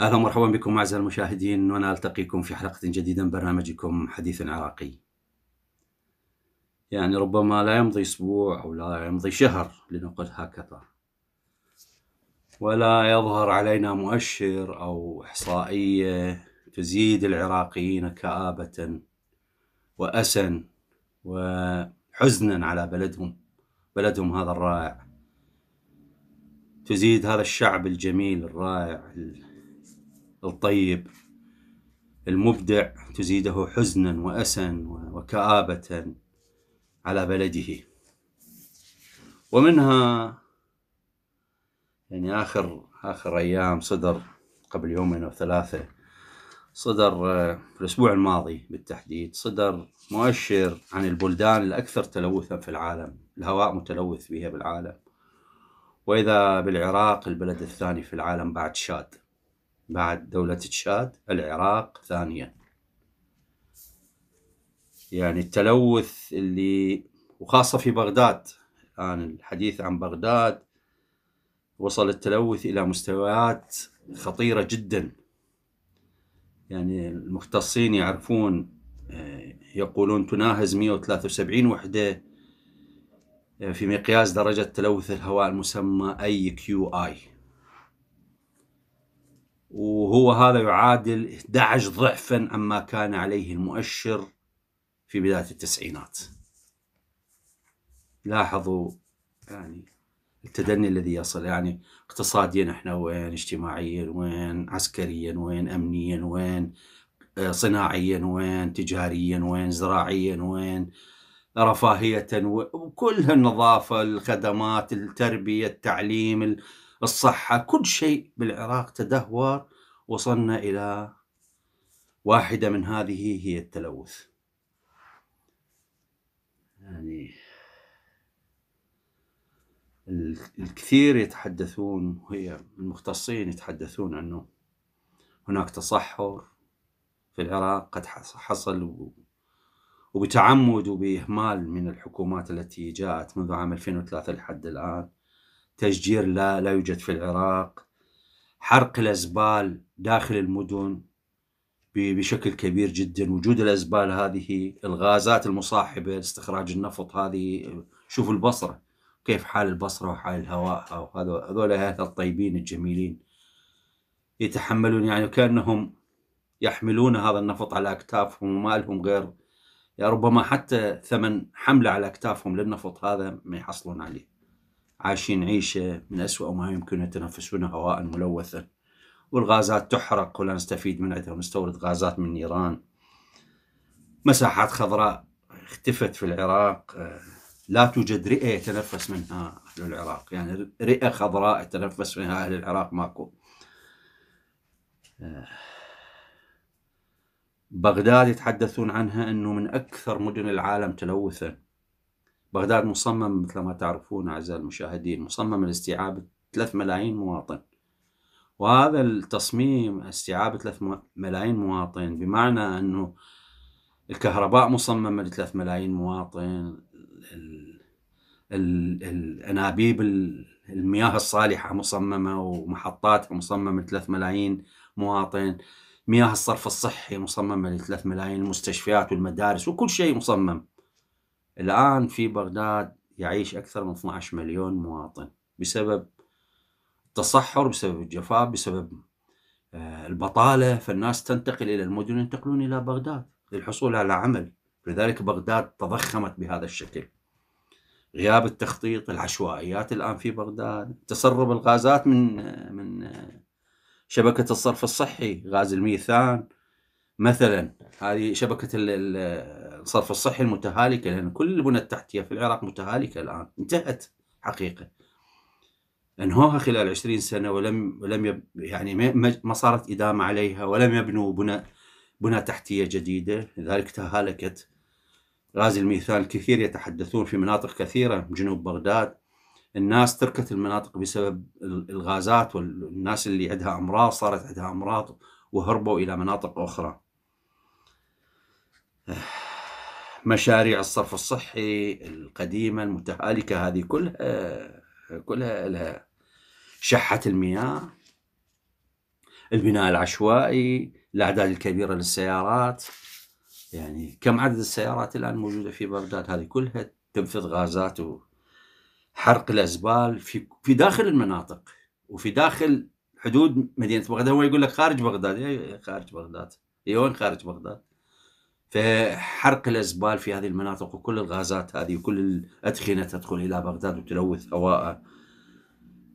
اهلا ومرحبا بكم اعزائي المشاهدين وانا التقيكم في حلقه جديده من برنامجكم حديث عراقي. يعني ربما لا يمضي اسبوع او لا يمضي شهر لنقل هكذا. ولا يظهر علينا مؤشر او احصائيه تزيد العراقيين كآبه واسا وحزنا على بلدهم بلدهم هذا الرائع. تزيد هذا الشعب الجميل الرائع الطيب المبدع تزيده حزنا وأسا وكآبة على بلده ومنها يعني آخر آخر أيام صدر قبل يومين أو ثلاثة صدر آه، في الأسبوع الماضي بالتحديد صدر مؤشر عن البلدان الأكثر تلوثا في العالم الهواء متلوث بها بالعالم وإذا بالعراق البلد الثاني في العالم بعد شاد بعد دولة تشاد العراق ثانيا يعني التلوث اللي وخاصة في بغداد الآن الحديث عن بغداد وصل التلوث إلى مستويات خطيرة جدا يعني المختصين يعرفون آه، يقولون تناهز 173 وحدة آه، في مقياس درجة تلوث الهواء المسمى أي كيو آي وهو هذا يعادل 11 ضعفا عما كان عليه المؤشر في بداية التسعينات لاحظوا يعني التدني الذي يصل يعني اقتصاديا احنا وين اجتماعيا وين عسكريا وين امنيا وين آه، صناعيا وين تجاريا وين زراعيا وين رفاهية وكل النظافة الخدمات التربية التعليم الصحة كل شيء بالعراق تدهور وصلنا إلى واحدة من هذه هي التلوث يعني الكثير يتحدثون وهي المختصين يتحدثون أنه هناك تصحر في العراق قد حصل وبتعمد وبإهمال من الحكومات التي جاءت منذ عام 2003 لحد الآن تشجير لا لا يوجد في العراق حرق الأزبال داخل المدن بشكل كبير جدا وجود الأزبال هذه الغازات المصاحبة استخراج النفط هذه شوف البصرة كيف حال البصرة وحال الهواء هذول أهل الطيبين الجميلين يتحملون يعني كأنهم يحملون هذا النفط على أكتافهم وما لهم غير ربما حتى ثمن حملة على أكتافهم للنفط هذا ما يحصلون عليه عايشين عيشة من أسوأ ما يمكن يتنفسون هواء ملوثا والغازات تحرق ولا نستفيد من عندها ونستورد غازات من إيران مساحات خضراء اختفت في العراق آه، لا توجد رئة يتنفس منها أهل العراق يعني رئة خضراء يتنفس منها أهل العراق ماكو آه، بغداد يتحدثون عنها أنه من أكثر مدن العالم تلوثاً بغداد مصمم مثل ما تعرفون أعزائي المشاهدين مصمم لاستيعاب 3 ملايين مواطن وهذا التصميم استيعاب 3 ملايين مواطن بمعنى أنه الكهرباء مصممة ل 3 ملايين مواطن الأنابيب المياه الصالحة مصممة ومحطاتها مصممة ل 3 ملايين مواطن مياه الصرف الصحي مصممة ل 3 ملايين المستشفيات والمدارس وكل شيء مصمم الآن في بغداد يعيش أكثر من 12 مليون مواطن بسبب التصحر بسبب الجفاف بسبب آه، البطالة فالناس تنتقل إلى المدن ينتقلون إلى بغداد للحصول على عمل لذلك بغداد تضخمت بهذا الشكل غياب التخطيط العشوائيات الآن في بغداد تسرب الغازات من آه، من آه، شبكة الصرف الصحي غاز الميثان مثلا هذه شبكه الصرف الصحي المتهالكه لان كل البنى التحتيه في العراق متهالكه الان انتهت حقيقه انهوها خلال 20 سنه ولم ولم يب يعني ما صارت ادامه عليها ولم يبنوا بنى بنى تحتيه جديده لذلك تهالكت غازي الميثان الكثير يتحدثون في مناطق كثيره جنوب بغداد الناس تركت المناطق بسبب الغازات والناس اللي عندها امراض صارت عندها امراض وهربوا الى مناطق اخرى مشاريع الصرف الصحي القديمة المتهالكة هذه كلها كلها لها شحة المياه البناء العشوائي الأعداد الكبيرة للسيارات يعني كم عدد السيارات الآن موجودة في بغداد هذه كلها تنفذ غازات وحرق الأزبال في في داخل المناطق وفي داخل حدود مدينة بغداد هو يقول لك خارج بغداد إيه، خارج بغداد اي وين خارج بغداد فحرق الازبال في هذه المناطق وكل الغازات هذه وكل الادخنه تدخل الى بغداد وتلوث هواءها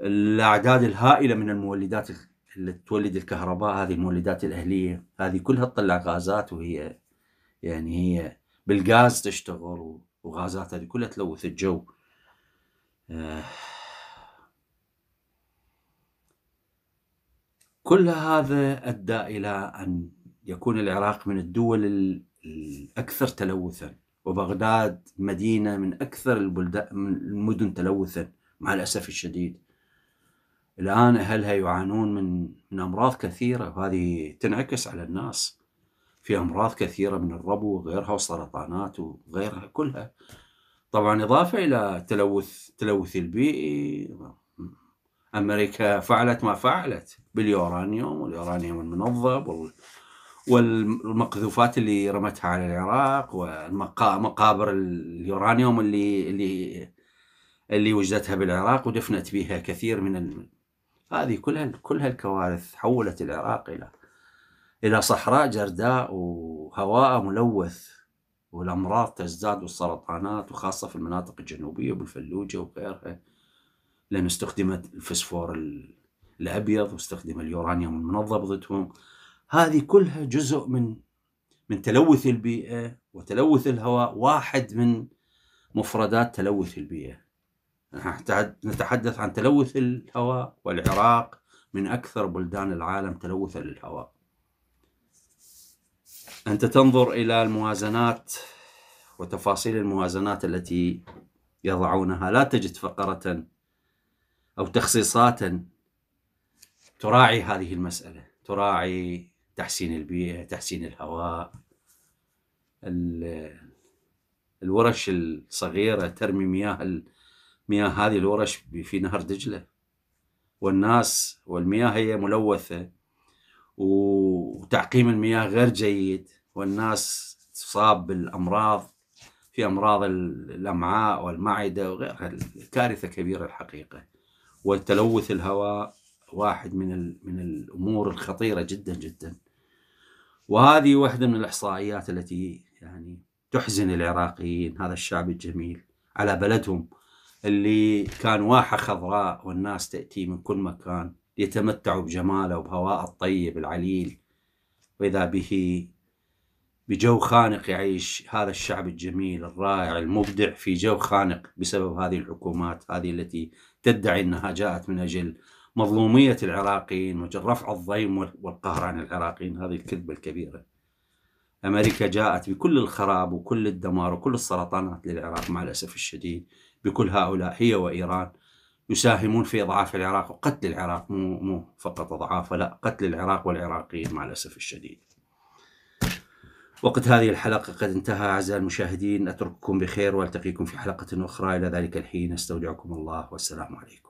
الاعداد الهائله من المولدات اللي تولد الكهرباء هذه المولدات الاهليه هذه كلها تطلع غازات وهي يعني هي بالغاز تشتغل وغازات هذه كلها تلوث الجو آه. كل هذا ادى الى ان يكون العراق من الدول الأكثر تلوثا وبغداد مدينة من أكثر البلدان من المدن تلوثا مع الأسف الشديد الآن أهلها يعانون من من أمراض كثيرة وهذه تنعكس على الناس في أمراض كثيرة من الربو وغيرها وسرطانات وغيرها كلها طبعا إضافة إلى تلوث التلوث البيئي أمريكا فعلت ما فعلت باليورانيوم واليورانيوم المنظف وال والمقذوفات اللي رمتها على العراق ومقابر اليورانيوم اللي اللي اللي وجدتها بالعراق ودفنت بها كثير من ال... هذه كلها كلها الكوارث حولت العراق الى الى صحراء جرداء وهواء ملوث والامراض تزداد والسرطانات وخاصه في المناطق الجنوبيه وبالفلوجه وغيرها لان استخدمت الفسفور الابيض واستخدم اليورانيوم المنظف ضدهم هذه كلها جزء من من تلوث البيئة وتلوث الهواء واحد من مفردات تلوث البيئة نتحدث عن تلوث الهواء والعراق من أكثر بلدان العالم تلوثا للهواء أنت تنظر إلى الموازنات وتفاصيل الموازنات التي يضعونها لا تجد فقرة أو تخصيصات تراعي هذه المسألة تراعي تحسين البيئة تحسين الهواء الورش الصغيرة ترمي مياه مياه هذه الورش في نهر دجلة والناس والمياه هي ملوثة وتعقيم المياه غير جيد والناس تصاب بالأمراض في أمراض الأمعاء والمعدة وغيرها كارثة كبيرة الحقيقة وتلوث الهواء واحد من من الأمور الخطيرة جدا جدا وهذه واحدة من الإحصائيات التي يعني تحزن العراقيين هذا الشعب الجميل على بلدهم اللي كان واحة خضراء والناس تأتي من كل مكان يتمتعوا بجماله وبهواء الطيب العليل وإذا به بجو خانق يعيش هذا الشعب الجميل الرائع المبدع في جو خانق بسبب هذه الحكومات هذه التي تدعي أنها جاءت من أجل مظلومية العراقيين وجل رفع الضيم والقهر عن العراقيين هذه الكذبة الكبيرة أمريكا جاءت بكل الخراب وكل الدمار وكل السرطانات للعراق مع الأسف الشديد بكل هؤلاء هي وإيران يساهمون في إضعاف العراق وقتل العراق مو, مو فقط إضعافه لا قتل العراق والعراقيين مع الأسف الشديد وقت هذه الحلقة قد انتهى أعزائي المشاهدين أترككم بخير وألتقيكم في حلقة أخرى إلى ذلك الحين أستودعكم الله والسلام عليكم